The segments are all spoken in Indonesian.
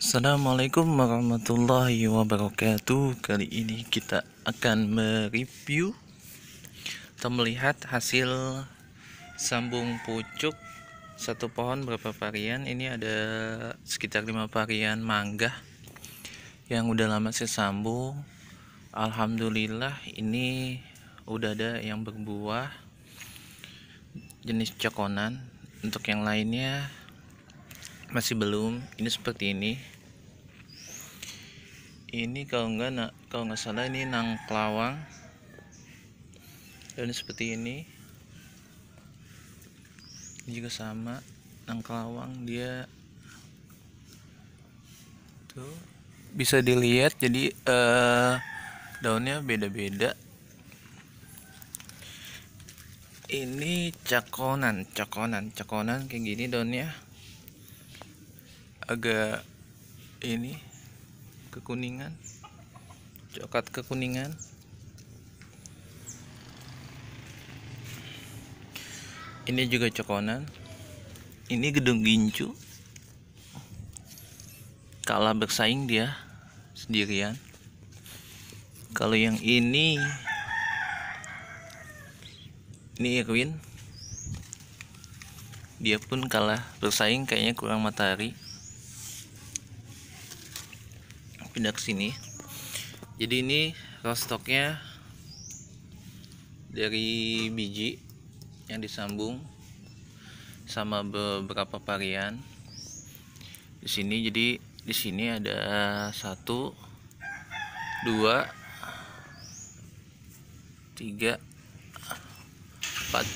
Assalamualaikum warahmatullahi wabarakatuh Kali ini kita akan mereview Atau melihat hasil Sambung pucuk Satu pohon berapa varian Ini ada sekitar 5 varian mangga Yang udah lama saya sambung Alhamdulillah ini Udah ada yang berbuah Jenis cokonan Untuk yang lainnya masih belum ini seperti ini ini kalau enggak nak kalau nggak salah ini nang kelawang dan seperti ini ini juga sama nang kelawang dia tuh bisa dilihat jadi uh, daunnya beda-beda ini cakonan cakonan cakonan kayak gini daunnya agak ini kekuningan coklat kekuningan ini juga cokonan ini gedung gincu kalah bersaing dia sendirian kalau yang ini ini Irwin dia pun kalah bersaing kayaknya kurang matahari pindah ke sini jadi ini rostoknya dari biji yang disambung sama beberapa varian di sini jadi di sini ada satu dua tiga empat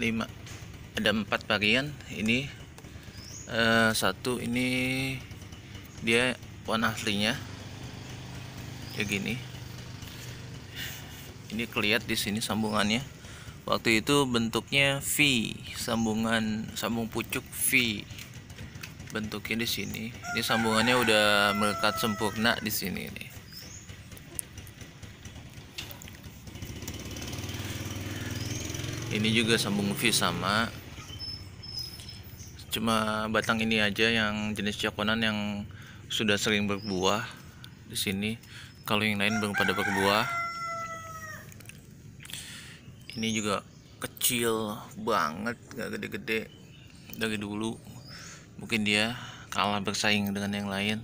lima ada empat varian ini Eh, satu ini dia warna aslinya ya gini ini kelihatan di sini sambungannya waktu itu bentuknya V sambungan sambung pucuk V bentuknya di sini ini sambungannya udah melekat sempurna di sini nih ini juga sambung V sama cuma batang ini aja yang jenis cakonan yang sudah sering berbuah di sini kalau yang lain belum pada berbuah ini juga kecil banget gak gede-gede dari dulu mungkin dia kalah bersaing dengan yang lain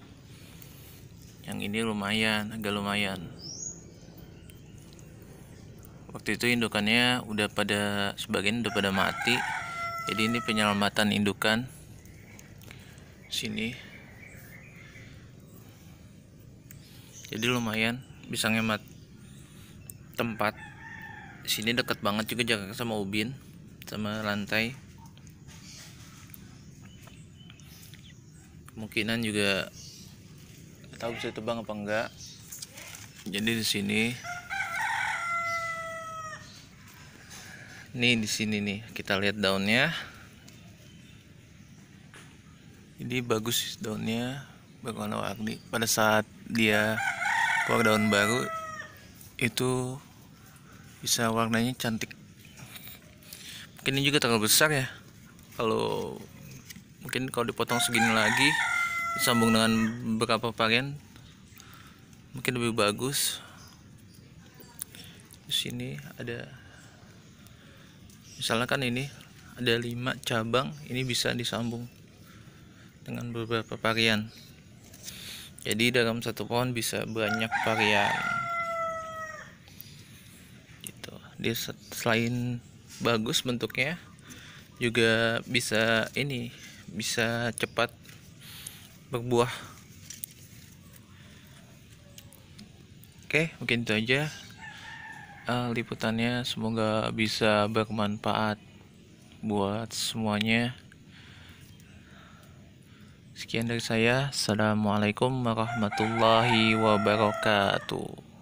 yang ini lumayan agak lumayan waktu itu indukannya udah pada sebagian udah pada mati jadi ini penyelamatan indukan sini jadi lumayan bisa ngemat tempat sini dekat banget juga jaga sama ubin sama lantai kemungkinan juga tahu bisa tebang apa enggak jadi di sini nih di sini nih kita lihat daunnya ini bagus daunnya berwarna warni pada saat dia keluar daun baru itu bisa warnanya cantik mungkin ini juga terlalu besar ya kalau mungkin kalau dipotong segini lagi disambung dengan beberapa varian mungkin lebih bagus di sini ada misalnya kan ini ada lima cabang ini bisa disambung dengan beberapa varian jadi dalam satu pohon bisa banyak varian gitu dia selain bagus bentuknya juga bisa ini bisa cepat berbuah oke mungkin itu aja uh, liputannya semoga bisa bermanfaat buat semuanya sekian dari saya assalamualaikum warahmatullahi wabarakatuh